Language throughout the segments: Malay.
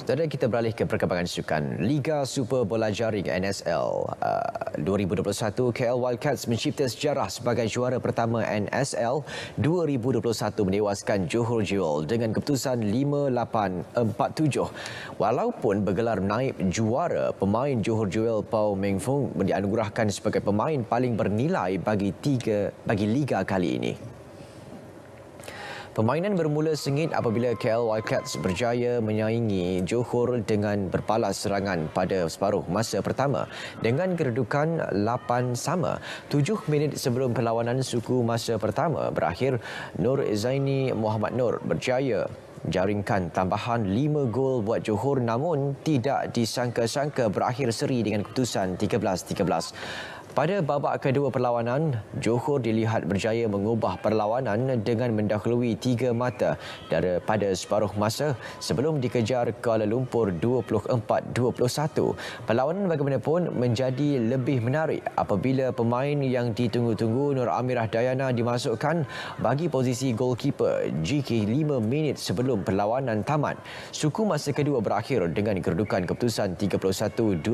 Tadi kita beralih ke perkembangan sukan Liga Super Bola Jaring NSL uh, 2021 KL Wildcats mencipta sejarah sebagai juara pertama NSL 2021 menewaskan Johor Jewel dengan keputusan 5-8-4-7 walaupun bergelar naib juara pemain Johor Jewel Pau Meng Fung dianugerahkan sebagai pemain paling bernilai bagi tiga bagi Liga kali ini Permainan bermula sengit apabila KL Wildcats berjaya menyaingi Johor dengan berpalas serangan pada separuh masa pertama dengan kedudukan 8 sama. 7 minit sebelum perlawanan suku masa pertama berakhir, Nur Zaini Muhammad Nur berjaya jaringkan tambahan 5 gol buat Johor namun tidak disangka-sangka berakhir seri dengan keputusan 13-13. Pada babak kedua perlawanan, Johor dilihat berjaya mengubah perlawanan dengan mendahului tiga mata daripada separuh masa sebelum dikejar Kuala Lumpur 24-21. Perlawanan bagaimanapun menjadi lebih menarik apabila pemain yang ditunggu-tunggu Nur Amirah Dayana dimasukkan bagi posisi goalkeeper GK 5 minit sebelum perlawanan tamat. Suku masa kedua berakhir dengan kerudukan keputusan 31-25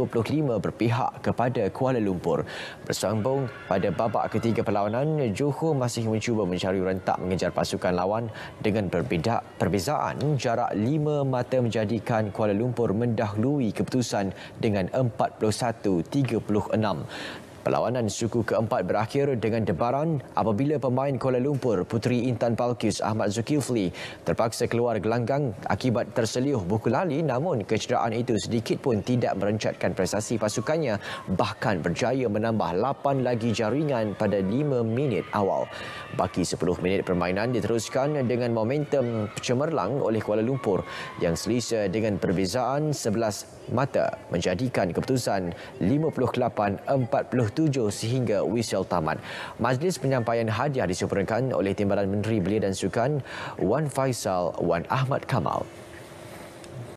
berpihak kepada Kuala Lumpur bersambung pada babak ketiga perlawanan, Johor masih mencuba mencari rentak mengejar pasukan lawan dengan berbeda perbezaan jarak lima mata menjadikan Kuala Lumpur mendahului keputusan dengan 41-36. Perlawanan suku keempat berakhir dengan debaran apabila pemain Kuala Lumpur Puteri Intan Palkis Ahmad Zulkifli terpaksa keluar gelanggang akibat terseliuh buku lali namun kecederaan itu sedikit pun tidak merencatkan prestasi pasukannya bahkan berjaya menambah 8 lagi jaringan pada 5 minit awal. Baki 10 minit permainan diteruskan dengan momentum cemerlang oleh Kuala Lumpur yang selisa dengan perbezaan 11 mata menjadikan keputusan 58-47. Tujuh sehingga wisel Taman, Majlis penyampaian hadiah disempurnakan oleh Timbalan Menteri Belia dan Sukan Wan Faisal Wan Ahmad Kamal.